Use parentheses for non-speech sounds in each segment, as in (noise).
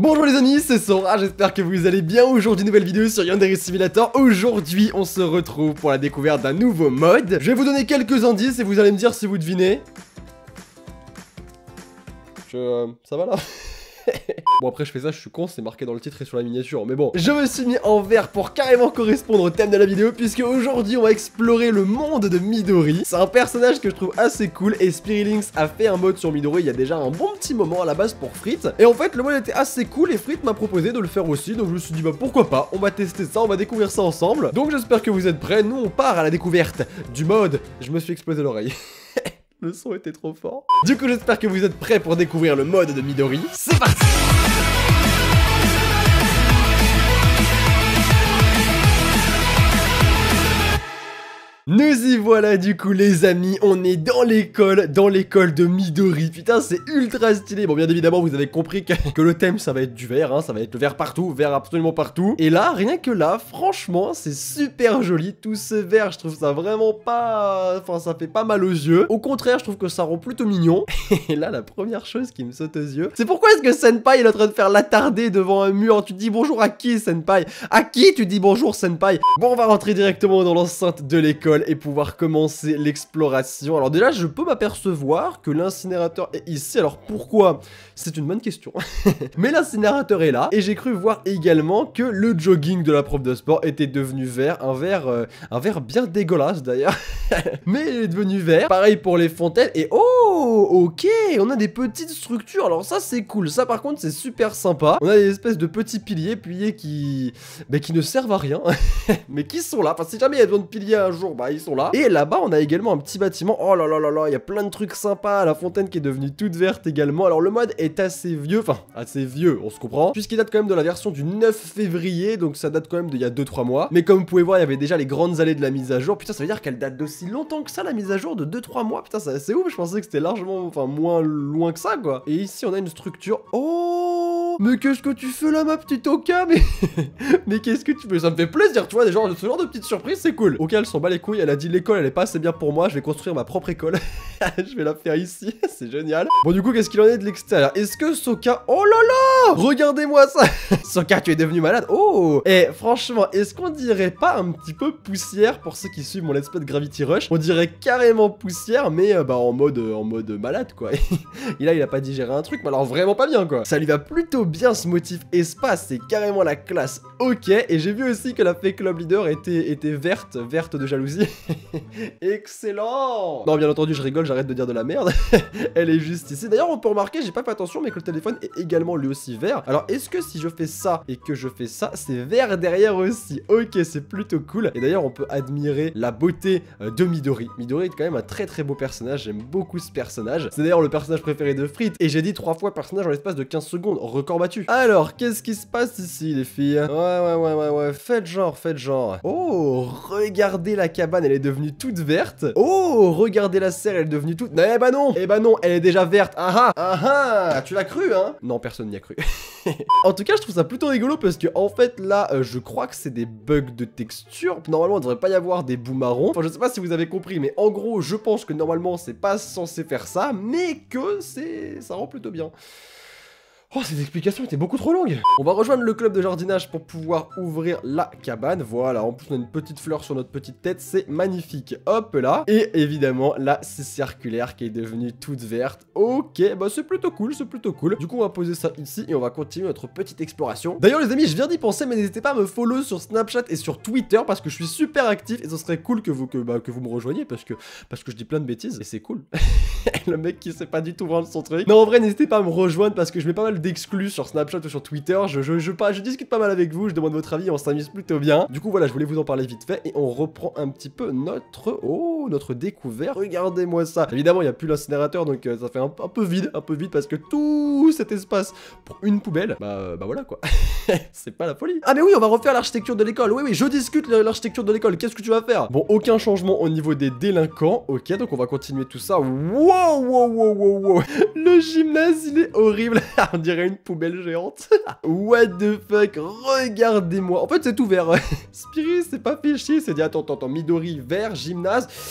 Bonjour les amis, c'est Sora, j'espère que vous allez bien. Aujourd'hui, nouvelle vidéo sur Yandere Simulator. Aujourd'hui, on se retrouve pour la découverte d'un nouveau mode. Je vais vous donner quelques indices et vous allez me dire si vous devinez. Je... Euh, ça va là bon après je fais ça, je suis con, c'est marqué dans le titre et sur la miniature, mais bon. Je me suis mis en vert pour carrément correspondre au thème de la vidéo, puisque aujourd'hui on va explorer le monde de Midori. C'est un personnage que je trouve assez cool, et Spirilinx a fait un mode sur Midori il y a déjà un bon petit moment à la base pour Fritz. Et en fait le mode était assez cool, et Fritz m'a proposé de le faire aussi, donc je me suis dit bah pourquoi pas, on va tester ça, on va découvrir ça ensemble. Donc j'espère que vous êtes prêts, nous on part à la découverte du mode. Je me suis explosé l'oreille. (laughs) Le son était trop fort. Du coup, j'espère que vous êtes prêts pour découvrir le mode de Midori. C'est parti Nous y voilà du coup les amis, on est dans l'école, dans l'école de Midori, putain c'est ultra stylé Bon bien évidemment vous avez compris que, le thème ça va être du vert, hein, ça va être le vert partout, vert absolument partout Et là, rien que là, franchement c'est super joli, tout ce vert je trouve ça vraiment pas... Enfin ça fait pas mal aux yeux Au contraire je trouve que ça rend plutôt mignon (laughs) Et là la première chose qui me saute aux yeux, c'est pourquoi est-ce que Senpai il est en train de faire l'attarder devant un mur Tu dis bonjour à qui Senpai À qui tu dis bonjour Senpai Bon on va rentrer directement dans l'enceinte de l'école et pouvoir commencer l'exploration. Alors déjà, je peux m'apercevoir que l'incinérateur est ici. Alors pourquoi C'est une bonne question. (laughs) Mais l'incinérateur est là et j'ai cru voir également que le jogging de la prof de sport était devenu vert. Un vert, euh, un vert bien dégueulasse d'ailleurs. (laughs) Mais il est devenu vert. Pareil pour les fontaines. Et oh, ok, on a des petites structures. Alors ça, c'est cool. Ça, par contre, c'est super sympa. On a des espèces de petits piliers puis qui, ben qui ne servent à rien. (laughs) Mais qui sont là. Enfin, si jamais il y a besoin de piliers un jour, bah bah, ils sont là. Et là-bas, on a également un petit bâtiment. Oh là là là là, il y a plein de trucs sympas. La fontaine qui est devenue toute verte également. Alors, le mode est assez vieux, enfin, assez vieux, on se comprend, puisqu'il date quand même de la version du 9 février, donc ça date quand même d'il y a 2-3 mois. Mais comme vous pouvez voir, il y avait déjà les grandes allées de la mise à jour. Putain, ça veut dire qu'elle date d'aussi longtemps que ça, la mise à jour, de 2-3 mois. Putain, c'est ouf, je pensais que c'était largement, enfin, moins loin que ça, quoi. Et ici, on a une structure. Oh mais qu'est-ce que tu fais là, ma petite Oka Mais, (laughs) mais qu'est-ce que tu fais Ça me fait plaisir, tu vois, des gens, ce genre de petites surprises, c'est cool. Oka, elle s'en bat les couilles, elle a dit l'école, elle est pas assez bien pour moi, je vais construire ma propre école. (laughs) je vais la faire ici, (laughs) c'est génial. Bon, du coup, qu'est-ce qu'il en est de l'extérieur Est-ce que Soka... Oh là là Oh, regardez-moi ça (laughs) Sokka, tu es devenu malade Oh Et franchement, est-ce qu'on dirait pas un petit peu poussière pour ceux qui suivent mon let's play de Gravity Rush On dirait carrément poussière, mais euh, bah en mode euh, en mode malade, quoi. (laughs) Et là, il a pas digéré un truc, mais alors vraiment pas bien, quoi. Ça lui va plutôt bien, ce motif espace. C'est carrément la classe. Ok. Et j'ai vu aussi que la fée Club Leader était, était verte, verte de jalousie. (laughs) Excellent Non, bien entendu, je rigole, j'arrête de dire de la merde. Elle est juste ici. D'ailleurs, on peut remarquer, j'ai pas fait attention, mais que le téléphone est également lui aussi alors, est-ce que si je fais ça et que je fais ça, c'est vert derrière aussi Ok, c'est plutôt cool. Et d'ailleurs, on peut admirer la beauté euh, de Midori. Midori est quand même un très très beau personnage. J'aime beaucoup ce personnage. C'est d'ailleurs le personnage préféré de Frit. Et j'ai dit trois fois personnage en l'espace de 15 secondes. Record battu. Alors, qu'est-ce qui se passe ici, les filles Ouais, ouais, ouais, ouais, ouais. Faites genre, faites genre. Oh, regardez la cabane, elle est devenue toute verte. Oh, regardez la serre, elle est devenue toute... Eh bah non Eh bah non, elle est déjà verte. Ah ah. Ah, ah ah Tu l'as cru, hein Non, personne n'y a cru. (laughs) (laughs) en tout cas, je trouve ça plutôt rigolo parce que en fait là, euh, je crois que c'est des bugs de texture. Normalement, il ne devrait pas y avoir des bouts marrons. Enfin, je sais pas si vous avez compris, mais en gros, je pense que normalement, c'est pas censé faire ça, mais que c'est ça rend plutôt bien. Oh, ces explications étaient beaucoup trop longues On va rejoindre le club de jardinage pour pouvoir ouvrir la cabane. Voilà, en plus on a une petite fleur sur notre petite tête, c'est magnifique. Hop là Et évidemment, la scie circulaire qui est devenue toute verte. Ok, bah c'est plutôt cool, c'est plutôt cool. Du coup, on va poser ça ici et on va continuer notre petite exploration. D'ailleurs les amis, je viens d'y penser, mais n'hésitez pas à me follow sur Snapchat et sur Twitter parce que je suis super actif et ce serait cool que vous, que, bah, que vous me rejoigniez parce que, parce que je dis plein de bêtises et c'est cool. (laughs) le mec qui sait pas du tout vendre son truc. Non, en vrai, n'hésitez pas à me rejoindre parce que je mets pas mal d'exclus sur Snapchat ou sur Twitter. Je, je, pas, je discute pas mal avec vous, je demande votre avis, on s'amuse plutôt bien. Du coup, voilà, je voulais vous en parler vite fait et on reprend un petit peu notre... Oh notre découvert Regardez-moi ça. Évidemment, il n'y a plus l'incinérateur, donc euh, ça fait un, peu vide, un peu vide, parce que tout cet espace pour une poubelle, bah, euh, bah voilà quoi. (laughs) c'est pas la folie. Ah mais oui, on va refaire l'architecture de l'école. Oui, oui, je discute l'architecture de l'école. Qu'est-ce que tu vas faire Bon, aucun changement au niveau des délinquants. Ok, donc on va continuer tout ça. Wow, wow, wow, wow, wow. Le gymnase, il est horrible. (laughs) on dirait une poubelle géante. (laughs) What the fuck Regardez-moi. En fait, c'est tout vert Spirit, c'est pas fiché. C'est dit, attends, attends. Midori, vert, gymnase.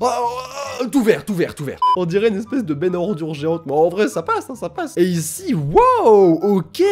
Oh, oh, oh, tout vert, tout vert, tout vert. On dirait une espèce de benne à géante, mais en vrai, ça passe, hein, ça passe. Et ici, wow, ok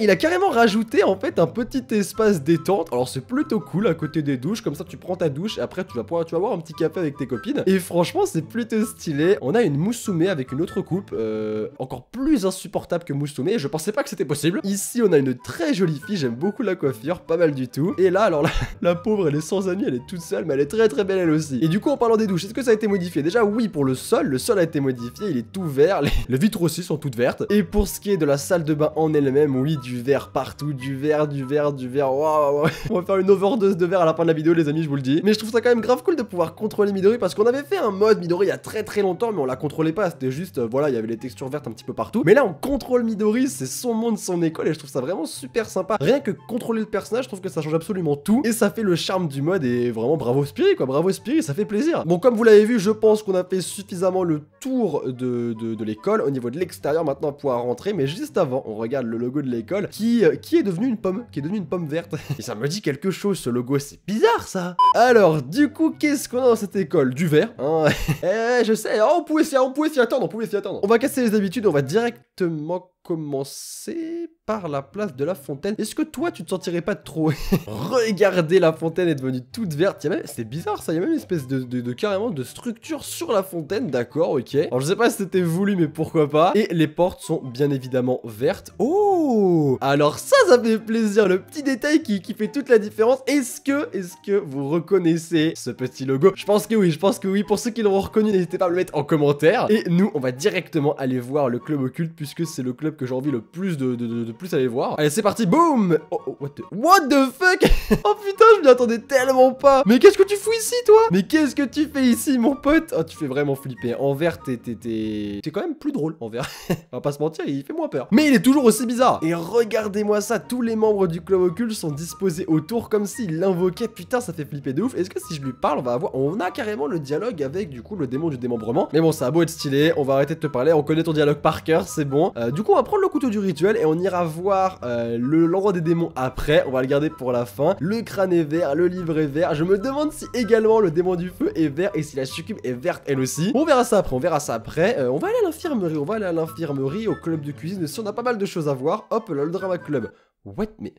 Il a carrément rajouté, en fait, un petit espace détente. Alors, c'est plutôt cool à côté des douches. Comme ça, tu prends ta douche et après, tu vas pouvoir, tu vas un petit café avec tes copines. Et franchement, c'est plutôt stylé. On a une moussoumé avec une autre coupe, euh, encore plus insupportable que moussoumé. Je pensais pas que c'était possible. Ici, on a une très jolie fille. J'aime beaucoup la coiffure, pas mal du tout. Et là, alors, la, (laughs) la pauvre, elle est sans amis, elle est toute seule, mais elle est très très belle elle aussi. Et du coup, en parlant des douches, est-ce que ça a été modifié Déjà oui pour le sol, le sol a été modifié, il est tout vert, les, vitres aussi sont toutes vertes. Et pour ce qui est de la salle de bain en elle-même, oui du vert partout, du vert, du vert, du vert, waouh On va faire une overdose de vert à la fin de la vidéo les amis, je vous le dis. Mais je trouve ça quand même grave cool de pouvoir contrôler Midori parce qu'on avait fait un mode Midori il y a très très longtemps mais on la contrôlait pas, c'était juste, euh, voilà, il y avait les textures vertes un petit peu partout. Mais là on contrôle Midori, c'est son monde, son école et je trouve ça vraiment super sympa. Rien que contrôler le personnage, je trouve que ça change absolument tout et ça fait le charme du mode et vraiment bravo Spirit quoi, bravo Spirit, ça fait plaisir. Bon comme comme vous l'avez vu, je pense qu'on a fait suffisamment le tour de, l'école au niveau de l'extérieur maintenant pour rentrer. Mais juste avant, on regarde le logo de l'école qui, euh, qui est devenu une pomme, qui est devenu une pomme verte. (laughs) Et ça me dit quelque chose, ce logo, c'est bizarre ça. Alors, du coup, qu'est-ce qu'on a dans cette école Du vert, hein. (laughs) eh, je sais, hein, on pouvait s'y attendre, on pouvait s'y attendre. On va casser les habitudes, on va directement commencer par la place de la fontaine. Est-ce que toi, tu te sentirais pas trop (laughs) Regardez, la fontaine est devenue toute verte. C'est bizarre ça, il y a même une espèce de, carrément de structure sur la fontaine, d'accord, ok. Alors je sais pas si c'était voulu, mais pourquoi pas. Et les portes sont bien évidemment vertes. Oh Alors ça, ça fait plaisir, le petit détail qui, fait toute la différence. Est-ce que, est-ce que vous reconnaissez ce petit logo Je pense que oui, je pense que oui. Pour ceux qui l'ont reconnu, n'hésitez pas à le mettre en commentaire. Et nous, on va directement aller voir le club occulte puisque c'est le club que j'ai envie le plus de, plus aller voir. Allez, c'est parti, boum oh, oh what, the... what the fuck (laughs) Oh putain, je m'y attendais tellement pas Mais qu'est-ce que tu fous ici, toi Mais qu'est-ce que tu fais ici, mon pote Oh, tu fais vraiment flipper. En vert, t'es... T'es quand même plus drôle, en vert. (laughs) On va pas se mentir, il fait moins peur. Mais il est toujours aussi bizarre Et regardez-moi ça, tous les membres du club occulte sont disposés autour comme s'ils l'invoquaient. Putain, ça fait flipper de ouf. Est-ce que si je lui parle, on va avoir... On a carrément le dialogue avec, du coup, le démon du démembrement. Mais bon, ça a beau être stylé, on va arrêter de te parler, on connaît ton dialogue par cœur, c'est bon. Euh, du coup, on va prendre le couteau du rituel et on ira voir euh, le l'endroit des démons après. On va le garder pour la fin. Le crâne est vert, le livre est vert. Je me demande si également le démon du feu est vert et si la succube est verte elle aussi. On verra ça après, on verra ça après. Euh, on va aller à l'infirmerie, on va aller à l'infirmerie, au club de cuisine. Si on a pas mal de choses à voir, hop, là, le drama club. What, mais...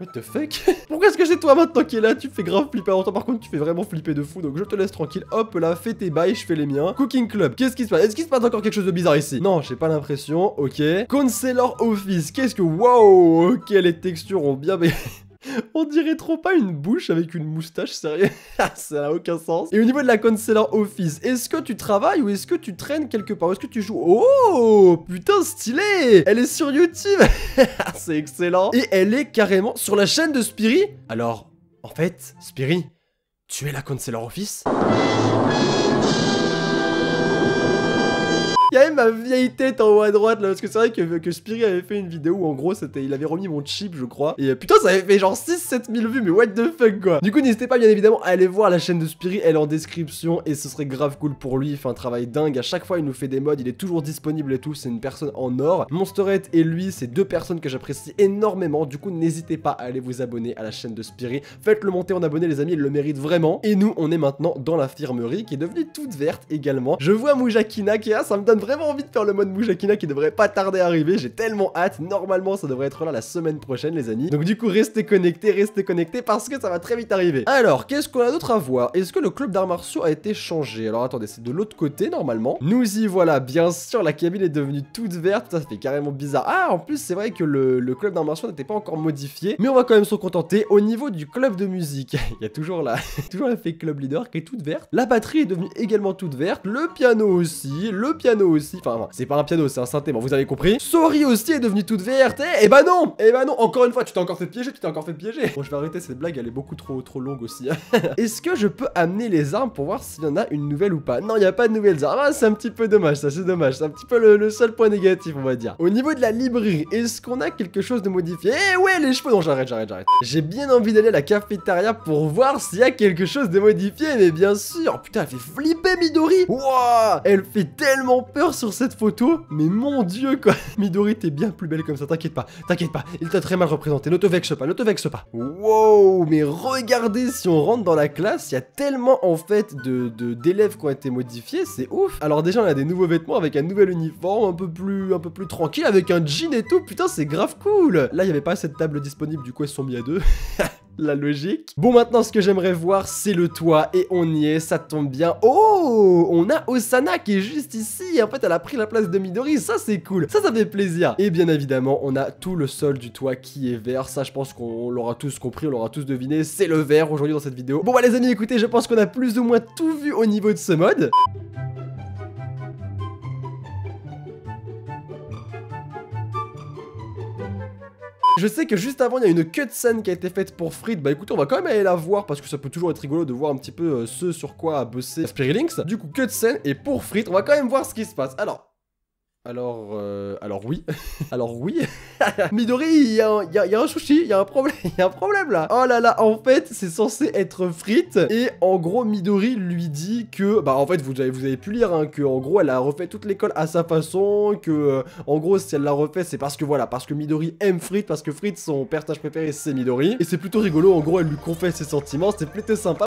What the fuck (laughs) Pourquoi est-ce que c'est toi maintenant qui est là Tu fais grave flipper en temps. Par contre, tu fais vraiment flipper de fou. Donc je te laisse tranquille. Hop là, fais tes bails, je fais les miens. Cooking Club, qu'est-ce qui se passe Est-ce qu'il se passe encore quelque chose de bizarre ici Non, j'ai pas l'impression. Ok. Counselor Office, qu'est-ce que. Wow Ok, les textures ont bien. (laughs) (laughs) On dirait trop pas une bouche avec une moustache, sérieux (laughs) ah, Ça n'a aucun sens. Et au niveau de la Counselor Office, est-ce que tu travailles ou est-ce que tu traînes quelque part Est-ce que tu joues Oh Putain, stylé Elle est sur YouTube (laughs) C'est excellent Et elle est carrément sur la chaîne de Spiri Alors, en fait, Spiri, tu es la Counselor Office il même ma vieille tête en haut à droite là, parce que c'est vrai que, que Spiri avait fait une vidéo où en gros c'était, il avait remis mon chip je crois. Et euh, putain ça avait fait genre 6-7 000 vues mais what the fuck quoi. Du coup n'hésitez pas bien évidemment à aller voir la chaîne de Spiri, elle est en description et ce serait grave cool pour lui, il fait un travail dingue, à chaque fois il nous fait des mods, il est toujours disponible et tout, c'est une personne en or. Monsterette et lui c'est deux personnes que j'apprécie énormément, du coup n'hésitez pas à aller vous abonner à la chaîne de Spiri. Faites-le monter en abonné les amis, il le mérite vraiment. Et nous on est maintenant dans la firmerie qui est devenue toute verte également. Je vois Moujakina qui est ça me donne vraiment envie de faire le mode Moujakina qui devrait pas tarder à arriver. J'ai tellement hâte. Normalement, ça devrait être là la semaine prochaine, les amis. Donc du coup, restez connectés, restez connectés parce que ça va très vite arriver. Alors, qu'est-ce qu'on a d'autre à voir Est-ce que le club d'arts martiaux a été changé Alors attendez, c'est de l'autre côté normalement. Nous y voilà, bien sûr, la cabine est devenue toute verte. ça fait carrément bizarre. Ah, en plus, c'est vrai que le, club d'arts martiaux n'était pas encore modifié. Mais on va quand même se contenter. Au niveau du club de musique, (laughs) il y a toujours là (laughs) toujours la fake club leader qui est toute verte. La batterie est devenue également toute verte. Le piano aussi. Le piano aussi. Enfin, c'est pas un piano, c'est un synthé, bon, vous avez compris. Sori aussi est devenue toute verte. Et eh bah non Eh bah non Encore une fois, tu t'es encore fait piéger, tu t'es encore fait piéger. Bon, je vais arrêter cette blague, elle est beaucoup trop, trop longue aussi. Hein. (laughs) Est-ce que je peux amener les armes pour voir s'il y en a une nouvelle ou pas Non, il n'y a pas de nouvelles armes. Ah, c'est un petit peu dommage, ça, c'est dommage. C'est un petit peu le, seul point négatif, on va dire. Au niveau de la librairie, est-ce qu'on a quelque chose de modifié Eh ouais, les cheveux Non, j'arrête, j'arrête, j'arrête. J'ai bien envie d'aller à la cafétéria pour voir s'il y a quelque chose de modifié, mais bien sûr. Putain, elle fait flipper Midori. Wow! Elle fait tellement peur sur cette photo, mais mon dieu quoi (laughs) Midori, t'es bien plus belle comme ça, t'inquiète pas, t'inquiète pas, il t'a très mal représenté, ne te vexe pas, ne te vexe pas. Wow, mais regardez, si on rentre dans la classe, il y a tellement en fait de d'élèves qui ont été modifiés, c'est ouf. Alors déjà, on a des nouveaux vêtements avec un nouvel uniforme, un peu plus un peu plus tranquille, avec un jean et tout, putain, c'est grave cool. Là, il n'y avait pas cette table disponible, du coup, ils sont mis à deux. (laughs) la logique. Bon, maintenant, ce que j'aimerais voir, c'est le toit. Et on y est, ça tombe bien. Oh On a Osana qui est juste ici. En fait, elle a pris la place de Midori. Ça, c'est cool. Ça, ça fait plaisir. Et bien évidemment, on a tout le sol du toit qui est vert. Ça, je pense qu'on l'aura tous compris, on l'aura tous deviné. C'est le vert aujourd'hui dans cette vidéo. Bon, bah, les amis, écoutez, je pense qu'on a plus ou moins tout vu au niveau de ce mode. Je sais que juste avant, il y a une cutscene qui a été faite pour Fritz, Bah écoutez, on va quand même aller la voir parce que ça peut toujours être rigolo de voir un petit peu euh, ce sur quoi a bossé Spirilinx. Du coup, cutscene et pour Frit, on va quand même voir ce qui se passe. Alors, alors, euh, alors oui, (laughs) alors oui, (laughs) Midori, il y, a un, il, y, un sushi, il un problème, (laughs) il y a un problème là. Oh là là, en fait, c'est censé être frites et en gros Midori lui dit que, bah en fait vous avez, vous avez pu lire hein, que en gros elle a refait toute l'école à sa façon, que euh, en gros si elle l'a refait c'est parce que voilà, parce que Midori aime frites, parce que frites son personnage préféré c'est Midori et c'est plutôt rigolo. En gros elle lui confesse ses sentiments, c'est plutôt sympa.